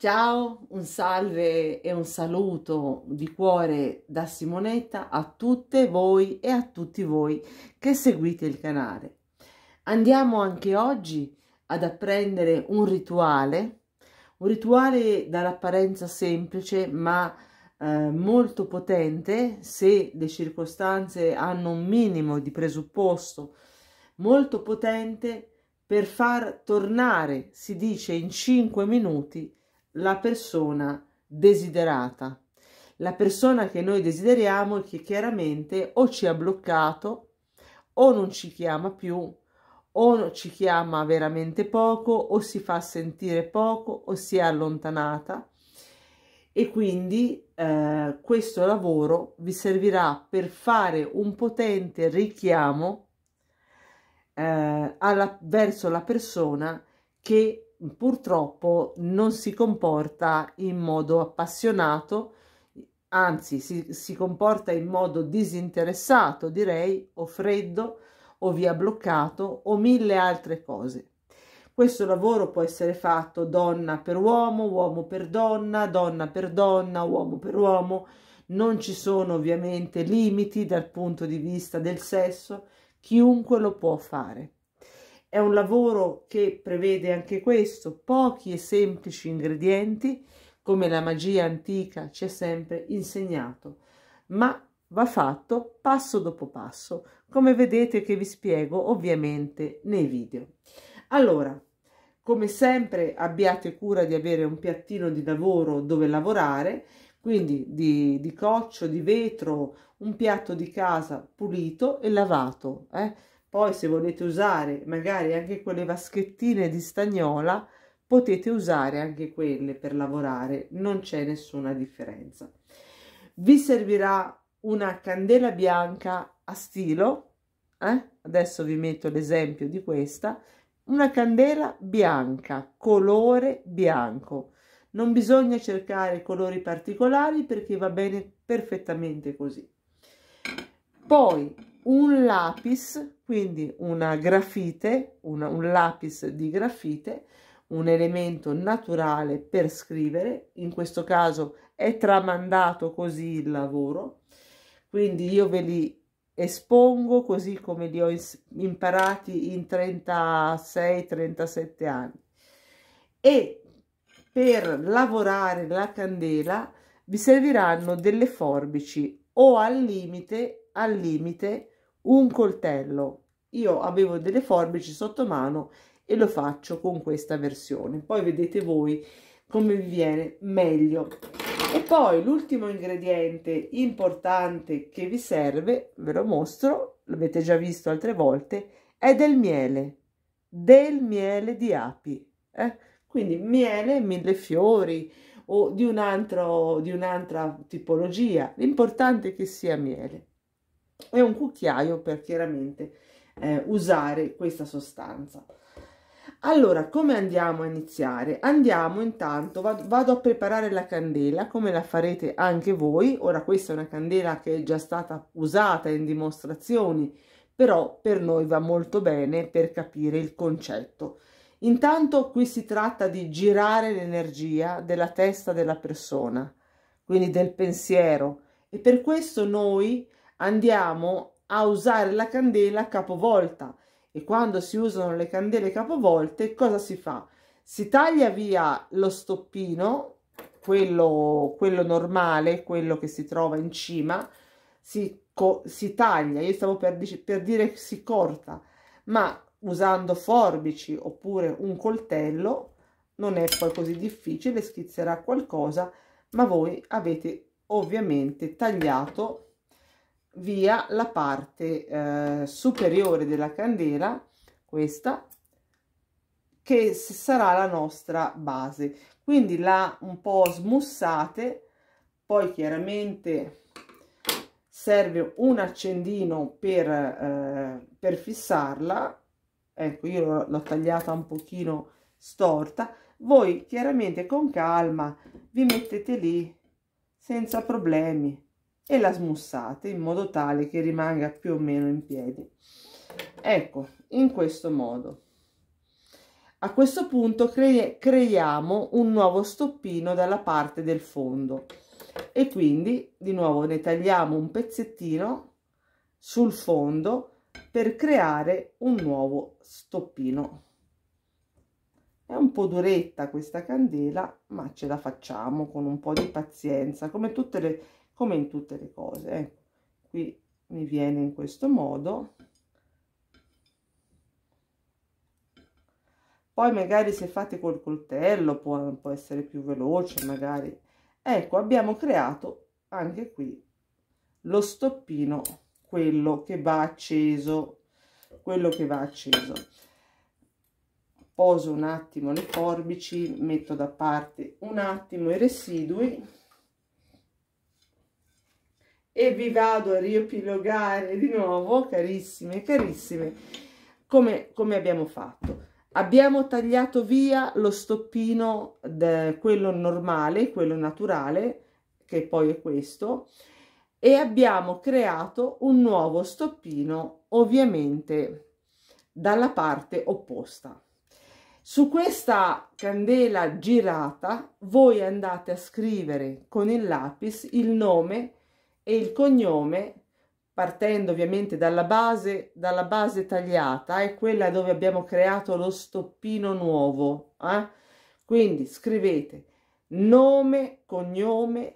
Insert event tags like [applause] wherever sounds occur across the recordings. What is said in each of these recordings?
Ciao, un salve e un saluto di cuore da Simonetta a tutte voi e a tutti voi che seguite il canale. Andiamo anche oggi ad apprendere un rituale, un rituale dall'apparenza semplice ma eh, molto potente se le circostanze hanno un minimo di presupposto, molto potente per far tornare, si dice in 5 minuti, la persona desiderata, la persona che noi desideriamo e che chiaramente o ci ha bloccato o non ci chiama più o ci chiama veramente poco o si fa sentire poco o si è allontanata e quindi eh, questo lavoro vi servirà per fare un potente richiamo eh, alla, verso la persona che purtroppo non si comporta in modo appassionato, anzi si, si comporta in modo disinteressato, direi, o freddo, o via bloccato, o mille altre cose. Questo lavoro può essere fatto donna per uomo, uomo per donna, donna per donna, uomo per uomo. Non ci sono ovviamente limiti dal punto di vista del sesso, chiunque lo può fare. È un lavoro che prevede anche questo, pochi e semplici ingredienti, come la magia antica ci ha sempre insegnato, ma va fatto passo dopo passo, come vedete che vi spiego ovviamente nei video. Allora, come sempre abbiate cura di avere un piattino di lavoro dove lavorare, quindi di, di coccio, di vetro, un piatto di casa pulito e lavato, eh? Poi se volete usare magari anche quelle vaschettine di stagnola, potete usare anche quelle per lavorare, non c'è nessuna differenza. Vi servirà una candela bianca a stilo, eh? adesso vi metto l'esempio di questa, una candela bianca, colore bianco. Non bisogna cercare colori particolari perché va bene perfettamente così. Poi un lapis quindi una grafite, una, un lapis di grafite, un elemento naturale per scrivere, in questo caso è tramandato così il lavoro, quindi io ve li espongo così come li ho imparati in 36-37 anni. E per lavorare la candela vi serviranno delle forbici o al limite, al limite, un coltello. Io avevo delle forbici sotto mano e lo faccio con questa versione. Poi vedete voi come vi viene meglio. E poi l'ultimo ingrediente importante che vi serve, ve lo mostro, l'avete già visto altre volte, è del miele, del miele di api. Eh? Quindi miele, mille fiori o di un'altra un tipologia, l'importante è che sia miele e un cucchiaio per chiaramente eh, usare questa sostanza. Allora, come andiamo a iniziare? Andiamo intanto, vado, vado, a preparare la candela, come la farete anche voi. Ora questa è una candela che è già stata usata in dimostrazioni, però per noi va molto bene per capire il concetto. Intanto qui si tratta di girare l'energia della testa della persona, quindi del pensiero, e per questo noi andiamo a usare la candela capovolta e quando si usano le candele capovolte cosa si fa? Si taglia via lo stoppino, quello, quello normale, quello che si trova in cima, si, si taglia, io stavo per, per dire si corta, ma usando forbici oppure un coltello non è poi così difficile, schizzerà qualcosa, ma voi avete ovviamente tagliato via la parte eh, superiore della candela, questa, che sarà la nostra base. Quindi la un po' smussate, poi chiaramente serve un accendino per, eh, per fissarla, ecco io l'ho tagliata un pochino storta, voi chiaramente con calma vi mettete lì senza problemi e la smussate in modo tale che rimanga più o meno in piedi. Ecco, in questo modo. A questo punto cre creiamo un nuovo stoppino dalla parte del fondo e quindi di nuovo ne tagliamo un pezzettino sul fondo per creare un nuovo stoppino. È un po' duretta questa candela, ma ce la facciamo con un po' di pazienza, come tutte le come in tutte le cose ecco qui mi viene in questo modo poi magari se fate col coltello può, può essere più veloce magari ecco abbiamo creato anche qui lo stoppino quello che va acceso quello che va acceso poso un attimo le forbici metto da parte un attimo i residui e vi vado a riepilogare di nuovo, carissime carissime, come, come, abbiamo fatto. Abbiamo tagliato via lo stoppino, quello normale, quello naturale, che poi è questo, e abbiamo creato un nuovo stoppino, ovviamente dalla parte opposta. Su questa candela girata voi andate a scrivere con il lapis il nome e il cognome, partendo ovviamente dalla base, dalla base tagliata, è quella dove abbiamo creato lo stoppino nuovo. Eh? Quindi scrivete nome, cognome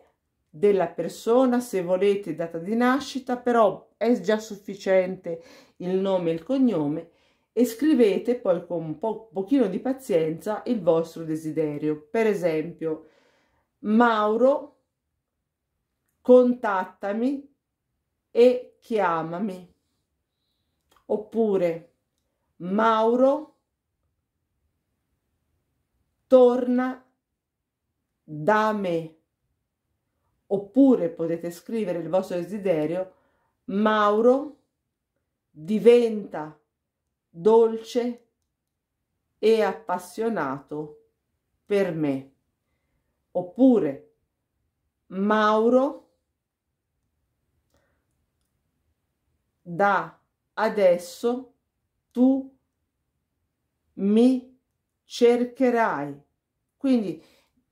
della persona, se volete data di nascita, però è già sufficiente il nome e il cognome e scrivete poi con un po pochino di pazienza il vostro desiderio. Per esempio, Mauro contattami e chiamami. Oppure Mauro torna da me. Oppure potete scrivere il vostro desiderio Mauro diventa dolce e appassionato per me. Oppure Mauro da adesso tu mi cercherai. Quindi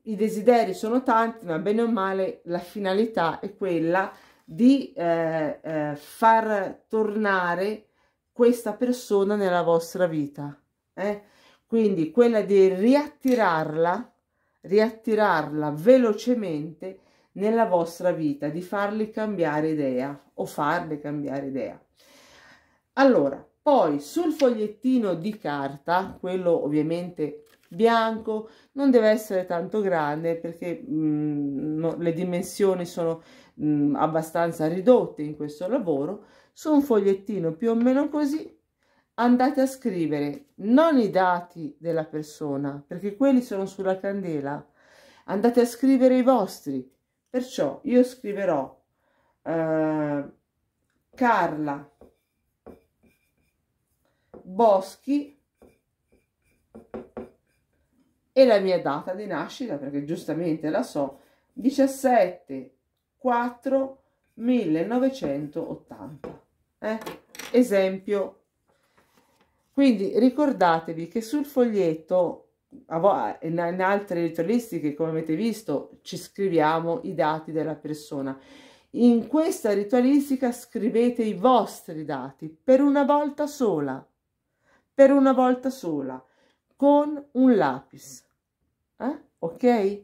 i desideri sono tanti, ma bene o male la finalità è quella di eh, eh, far tornare questa persona nella vostra vita. Eh? Quindi quella di riattirarla, riattirarla velocemente nella vostra vita, di farli cambiare idea o farle cambiare idea. Allora, poi sul fogliettino di carta, quello ovviamente bianco, non deve essere tanto grande perché mh, mm, no, le dimensioni sono mh, mm, abbastanza ridotte in questo lavoro, su un fogliettino più o meno così andate a scrivere non i dati della persona, perché quelli sono sulla candela, andate a scrivere i vostri, Perciò io scriverò eh, Carla Boschi e la mia data di nascita, perché giustamente la so, 17 4 1980. Eh? Esempio. Quindi ricordatevi che sul foglietto in altre ritualistiche, come avete visto, ci scriviamo i dati della persona. In questa ritualistica scrivete i vostri dati per una volta sola, per una volta sola, con un lapis. Eh? Ok?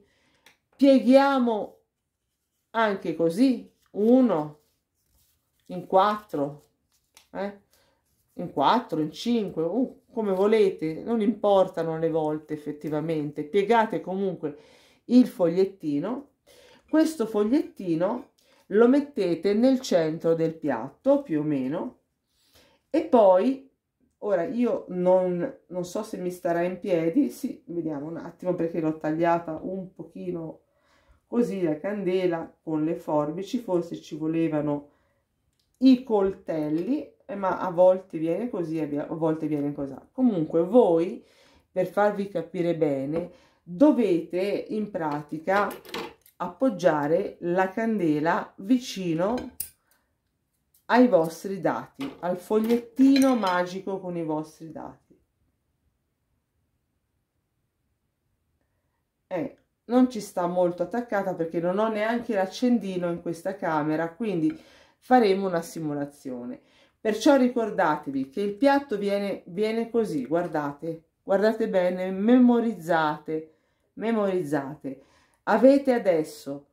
Pieghiamo anche così, uno in quattro, eh? in 4, in 5, uh, come volete, non importano le volte effettivamente, piegate comunque il fogliettino, questo fogliettino lo mettete nel centro del piatto più o meno e poi, ora io non, non so se mi starà in piedi, sì, vediamo un attimo perché l'ho tagliata un pochino così la candela con le forbici, forse ci volevano i coltelli eh, ma a volte viene così, a volte viene così. Comunque voi, per farvi capire bene, dovete in pratica appoggiare la candela vicino ai vostri dati, al fogliettino magico con i vostri dati. Eh, non ci sta molto attaccata perché non ho neanche l'accendino in questa camera, quindi faremo una simulazione. Perciò ricordatevi che il piatto viene, viene così, guardate, guardate bene, memorizzate, memorizzate. Avete adesso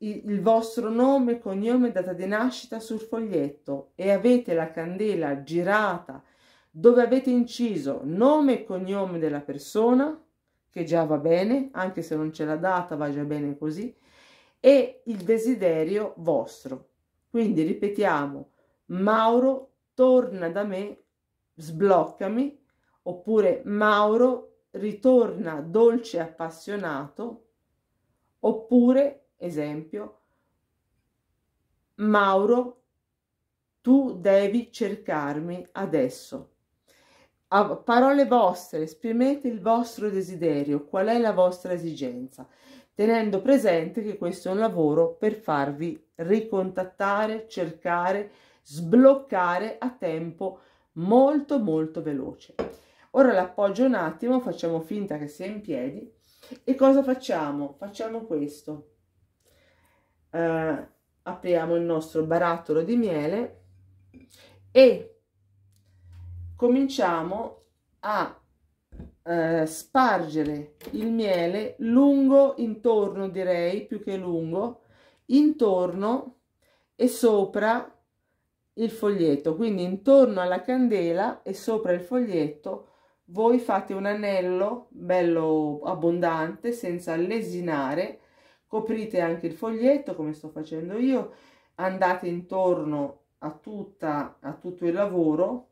il vostro nome, cognome, data di nascita sul foglietto e avete la candela girata dove avete inciso nome e cognome della persona, che già va bene, anche se non c'è la data va già bene così, e il desiderio vostro. Quindi ripetiamo, Mauro torna da me, sbloccami, oppure Mauro ritorna dolce e appassionato, oppure, esempio, Mauro, tu devi cercarmi adesso. A parole vostre, esprimete il vostro desiderio, qual è la vostra esigenza, tenendo presente che questo è un lavoro per farvi ricontattare, cercare, sbloccare a tempo molto molto veloce. Ora l'appoggio un attimo, facciamo finta che sia in piedi e cosa facciamo? Facciamo questo. Uh, apriamo il nostro barattolo di miele e cominciamo a uh, spargere il miele lungo intorno direi più che lungo intorno e sopra il foglietto quindi intorno alla candela e sopra il foglietto voi fate un anello bello abbondante senza lesinare coprite anche il foglietto come sto facendo io andate intorno a tutta a tutto il lavoro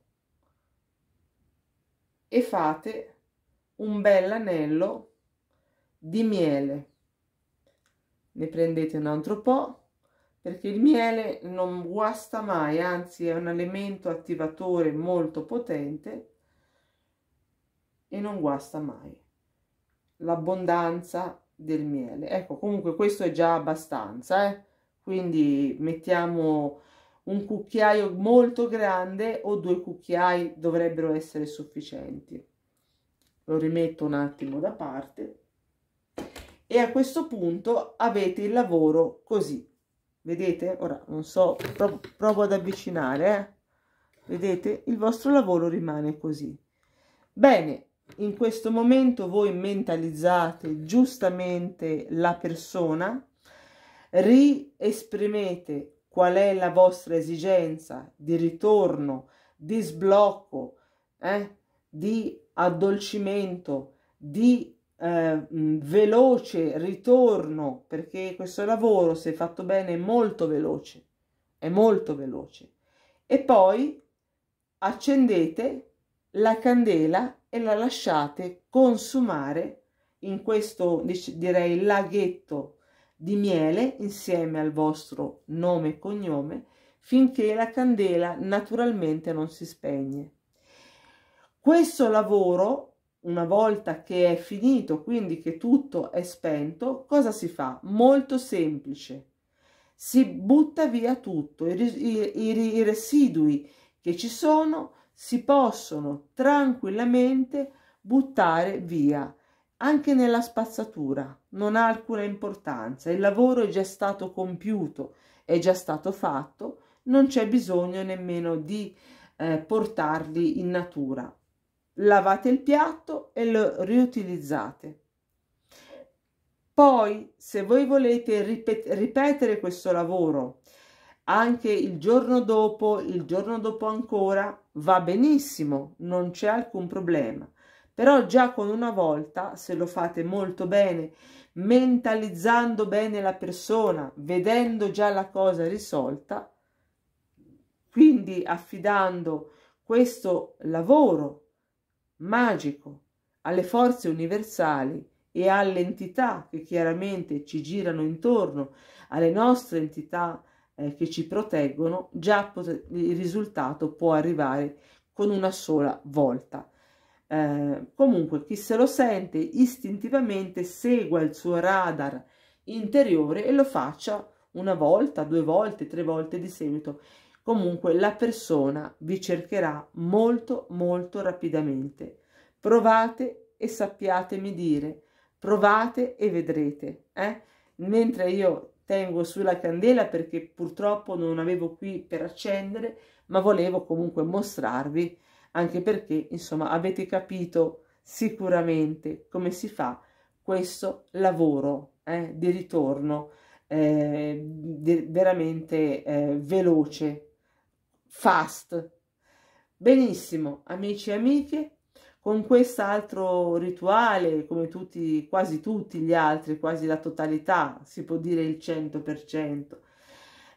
e fate un bel anello di miele ne prendete un altro po' perché il miele non guasta mai, anzi è un elemento attivatore molto potente e non guasta mai. L'abbondanza del miele. Ecco, comunque questo è già abbastanza, eh? quindi mettiamo un cucchiaio molto grande o due cucchiai dovrebbero essere sufficienti. Lo rimetto un attimo da parte e a questo punto avete il lavoro così vedete ora non so provo, provo ad avvicinare eh? vedete il vostro lavoro rimane così bene in questo momento voi mentalizzate giustamente la persona riesprimete qual è la vostra esigenza di ritorno di sblocco eh? di addolcimento di eh, veloce ritorno perché questo lavoro se fatto bene è molto veloce è molto veloce e poi accendete la candela e la lasciate consumare in questo direi laghetto di miele insieme al vostro nome e cognome finché la candela naturalmente non si spegne questo lavoro una volta che è finito, quindi che tutto è spento, cosa si fa? Molto semplice. Si butta via tutto, i, i, i residui che ci sono si possono tranquillamente buttare via anche nella spazzatura non ha alcuna importanza, il lavoro è già stato compiuto, è già stato fatto, non c'è bisogno nemmeno di eh, portarli in natura lavate il piatto e lo riutilizzate. Poi, se voi volete ripet ripetere questo lavoro anche il giorno dopo, il giorno dopo ancora, va benissimo, non c'è alcun problema. Però già con una volta, se lo fate molto bene, mentalizzando bene la persona, vedendo già la cosa risolta, quindi affidando questo lavoro magico alle forze universali e alle entità che chiaramente ci girano intorno, alle nostre entità eh, che ci proteggono, già il risultato può arrivare con una sola volta. Eh, comunque chi se lo sente istintivamente segua il suo radar interiore e lo faccia una volta, due volte, tre volte di seguito comunque la persona vi cercherà molto molto rapidamente. Provate e sappiatemi dire, provate e vedrete. Eh? Mentre io tengo sulla candela perché purtroppo non avevo qui per accendere, ma volevo comunque mostrarvi, anche perché insomma avete capito sicuramente come si fa questo lavoro eh, di ritorno eh, di, veramente eh, veloce fast. Benissimo, amici e amiche, con quest'altro rituale, come tutti, quasi tutti gli altri, quasi la totalità, si può dire il 100%,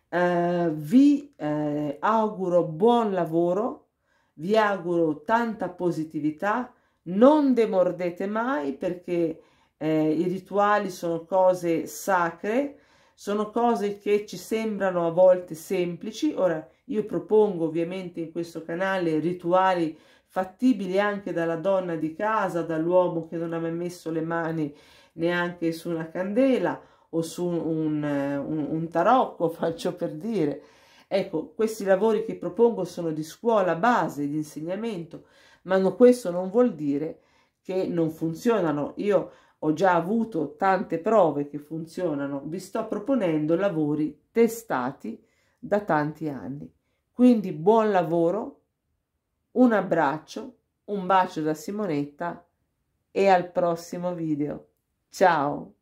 eh, vi eh, auguro buon lavoro, vi auguro tanta positività, non demordete mai perché eh, i rituali sono cose sacre, sono cose che ci sembrano a volte semplici, ora io propongo ovviamente in questo canale rituali fattibili anche dalla donna di casa, dall'uomo che non ha mai messo le mani neanche su una candela o su un, un, un tarocco, [laughs] faccio per dire. Ecco, questi lavori che propongo sono di scuola base, di insegnamento, ma no, questo non vuol dire che non funzionano. Io ho già avuto tante prove che funzionano, vi sto proponendo lavori testati da tanti anni. Quindi buon lavoro, un abbraccio, un bacio da Simonetta e al prossimo video. Ciao!